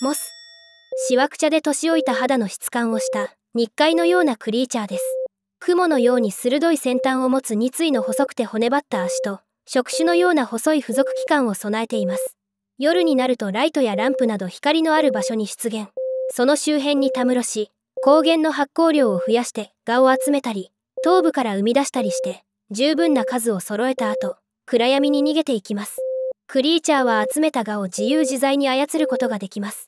モスしわくちゃで年老いた肌の質感をした日海のようなクリーチャーです雲のように鋭い先端を持つ2対の細くて骨張った足と触手のような細い付属器官を備えています夜になるとライトやランプなど光のある場所に出現その周辺にたむろし光源の発光量を増やして蛾を集めたり頭部から生み出したりして十分な数を揃えた後暗闇に逃げていきますクリーチャーは集めた蛾を自由自在に操ることができます